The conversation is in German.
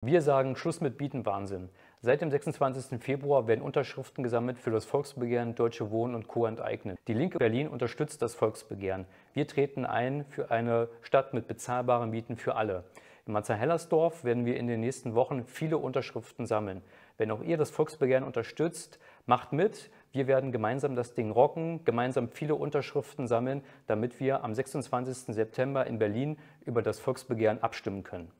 Wir sagen Schluss mit Bietenwahnsinn. Seit dem 26. Februar werden Unterschriften gesammelt für das Volksbegehren Deutsche Wohnen und Co. enteignen. Die Linke Berlin unterstützt das Volksbegehren. Wir treten ein für eine Stadt mit bezahlbaren Mieten für alle. In Marzahn-Hellersdorf werden wir in den nächsten Wochen viele Unterschriften sammeln. Wenn auch ihr das Volksbegehren unterstützt, macht mit. Wir werden gemeinsam das Ding rocken, gemeinsam viele Unterschriften sammeln, damit wir am 26. September in Berlin über das Volksbegehren abstimmen können.